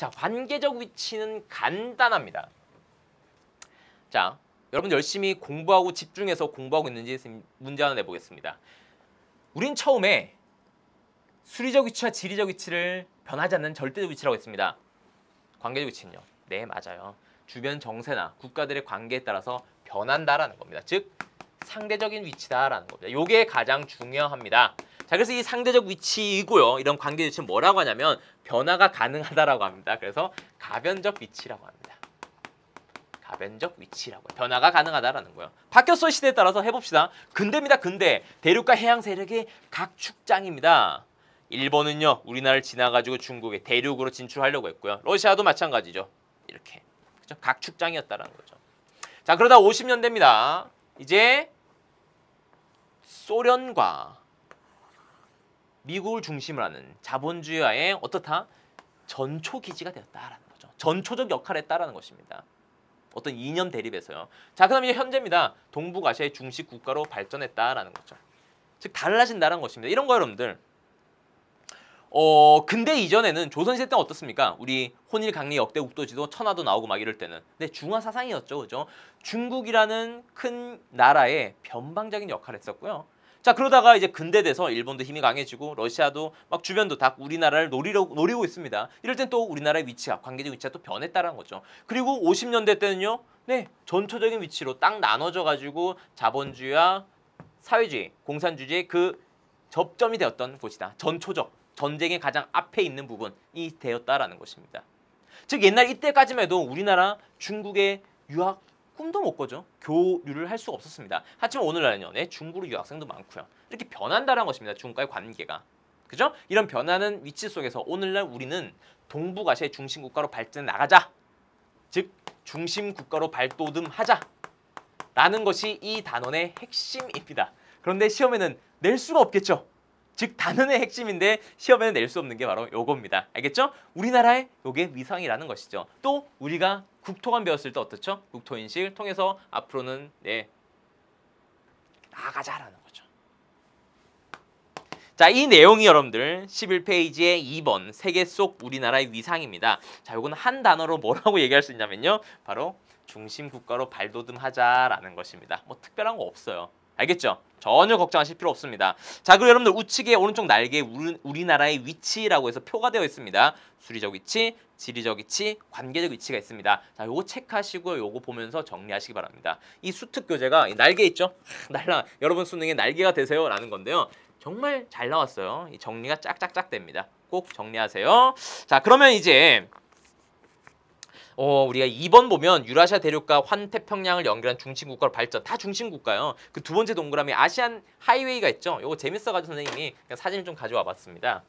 자, 관계적 위치는 간단합니다. 자, 여러분 열심히 공부하고 집중해서 공부하고 있는지 문제 하나 내보겠습니다. 우린 처음에 수리적 위치와 지리적 위치를 변하지 않는 절대적 위치라고 했습니다. 관계적 위치는요? 네, 맞아요. 주변 정세나 국가들의 관계에 따라서 변한다라는 겁니다. 즉, 상대적인 위치다라는 겁니다. 요게 가장 중요합니다. 자, 그래서 이 상대적 위치이고요. 이런 관계 대치 뭐라고 하냐면 변화가 가능하다라고 합니다. 그래서 가변적 위치라고 합니다. 가변적 위치라고 변화가 가능하다라는 거예요. 바뀌었어 시대에 따라서 해봅시다. 근대입니다. 근대. 대륙과 해양 세력이 각 축장입니다. 일본은요. 우리나라를 지나가지고 중국의 대륙으로 진출하려고 했고요. 러시아도 마찬가지죠. 이렇게. 그죠? 렇각 축장이었다라는 거죠. 자, 그러다 50년대입니다. 이제 소련과 미국을 중심으로 하는 자본주의와의 어떻다? 전초 기지가 되었다라는 거죠. 전초적 역할을 했다라는 것입니다. 어떤 이념 대립에서요. 자, 그다음 이제 현재입니다. 동북아시아의 중식 국가로 발전했다라는 거죠. 즉 달라진다는 것입니다. 이런 거 여러분들. 어 근데 이전에는 조선시대 때는 어떻습니까? 우리 혼일 강리 역대 국도지도 천하도 나오고 막 이럴 때는 근데 중화 사상이었죠, 그죠? 중국이라는 큰 나라의 변방적인 역할을 했었고요. 자 그러다가 이제 근대돼서 일본도 힘이 강해지고 러시아도 막 주변도 다 우리나라를 노리려, 노리고 있습니다. 이럴 땐 또 우리나라의 위치가 관계적 위치가 또 변했다는 거죠. 그리고 50년대 때는요. 네 전초적인 위치로 딱 나눠져 가지고 자본주의와 사회주의, 공산주의의 그 접점이 되었던 곳이다. 전초적, 전쟁의 가장 앞에 있는 부분이 되었다라는 것입니다. 즉 옛날 이때까지만 해도 우리나라 중국의 유학 꿈도 못 꿔죠. 교류를 할 수가 없었습니다. 하지만 오늘날은요. 네, 중국으로 유학생도 많고요. 이렇게 변한다는 것입니다. 중국과의 관계가. 그죠? 이런 변하는 위치 속에서 오늘날 우리는 동북아시아의 중심 국가로 발전해 나가자. 즉 중심 국가로 발돋움하자. 라는 것이 이 단원의 핵심입니다. 그런데 시험에는 낼 수가 없겠죠. 즉 단원의 핵심인데 시험에는 낼 수 없는 게 바로 요겁니다. 알겠죠? 우리나라의 요게 위상이라는 것이죠. 또 우리가 국토관 배웠을 때 어떻죠? 국토인식을 통해서 앞으로는 네, 나가자라는 거죠. 자, 이 내용이 여러분들 11페이지의 2번 세계 속 우리나라의 위상입니다. 자, 이건 한 단어로 뭐라고 얘기할 수 있냐면요. 바로 중심 국가로 발돋움하자라는 것입니다. 뭐 특별한 거 없어요. 알겠죠? 전혀 걱정하실 필요 없습니다. 자 그리고 여러분들 우측에 오른쪽 날개에 우리, 나라의 위치라고 해서 표가 되어 있습니다. 수리적 위치, 지리적 위치, 관계적 위치가 있습니다. 자 요거 체크하시고요. 요거 보면서 정리하시기 바랍니다. 이 수특 교재가 이 날개 있죠? 날라 여러분 수능에 날개가 되세요 라는 건데요. 정말 잘 나왔어요. 이 정리가 짝짝짝 됩니다. 꼭 정리하세요. 자 그러면 이제 어, 우리가 2번 보면 유라시아 대륙과 환태평양을 연결한 중심국가로 발전. 다 중심국가요. 그 두 번째 동그라미 아시안 하이웨이가 있죠. 이거 재밌어가지고 선생님이 사진을 좀 가져와 봤습니다.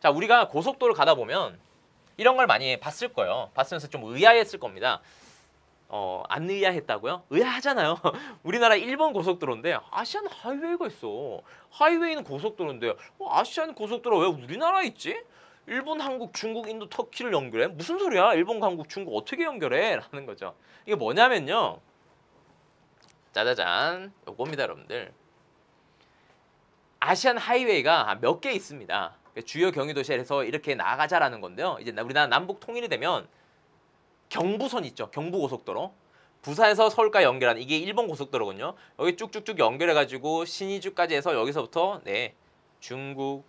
자, 우리가 고속도로를 가다 보면 이런 걸 많이 봤을 거예요. 봤으면서 좀 의아했을 겁니다. 어, 안 의아했다고요? 의아하잖아요. 우리나라 일번 고속도로인데 아시안 하이웨이가 있어. 하이웨이는 고속도로인데 어, 아시안 고속도로 왜 우리나라에 있지? 일본, 한국, 중국, 인도, 터키를 연결해? 무슨 소리야? 일본, 한국, 중국 어떻게 연결해? 라는 거죠. 이게 뭐냐면요. 짜자잔. 요겁니다, 여러분들. 아시안 하이웨이가 몇 개 있습니다. 주요 경유도시에서 이렇게 나가자라는 건데요. 이제 우리나라 남북 통일이 되면 경부선 있죠. 경부고속도로. 부산에서 서울과 연결한 이게 일본 고속도로군요. 여기 쭉쭉쭉 연결해가지고 신이주까지 해서 여기서부터 네 중국,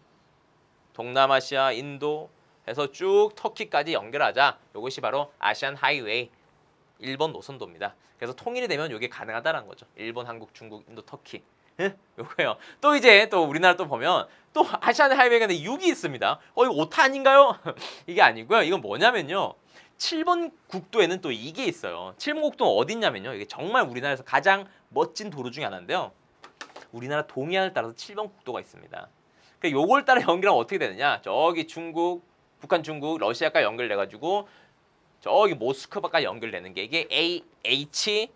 동남아시아, 인도 해서 쭉 터키까지 연결하자. 이것이 바로 아시안 하이웨이 일본 노선도입니다. 그래서 통일이 되면 이게 가능하다는 거죠. 일본, 한국, 중국, 인도, 터키. 요거요또 이제 또 우리나라 또 보면 또 아시안 하이웨이가 6이 있습니다. 어 이거 오타 아닌가요? 이게 아니고요. 이건 뭐냐면요. 7번 국도에는 또 이게 있어요. 7번 국도는 어디냐면요. 있 이게 정말 우리나라에서 가장 멋진 도로 중에 하나인데요. 우리나라 동해안을 따라서 7번 국도가 있습니다. 그니까 요걸 따라 연기랑 어떻게 되느냐? 저기 중국, 북한, 중국, 러시아가 연결돼 가지고 저기 모스크바가 연결되는 게 이게 AH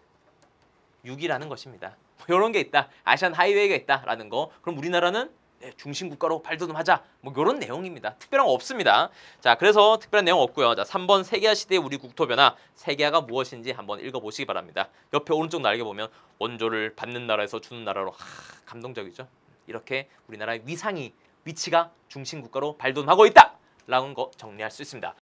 6이라는 것입니다. 이런 뭐 게 있다. 아시안 하이웨이가 있다라는 거. 그럼 우리나라는 네, 중심 국가로 발돋움하자. 뭐 이런 내용입니다. 특별한 거 없습니다. 자, 그래서 특별한 내용 없고요. 자, 3번 세계화 시대의 우리 국토 변화. 세계화가 무엇인지 한번 읽어 보시기 바랍니다. 옆에 오른쪽 날개 보면 원조를 받는 나라에서 주는 나라로 하, 감동적이죠. 이렇게 우리나라의 위상이 위치가 중심국가로 발돋움하고 있다. 라는 거 정리할 수 있습니다.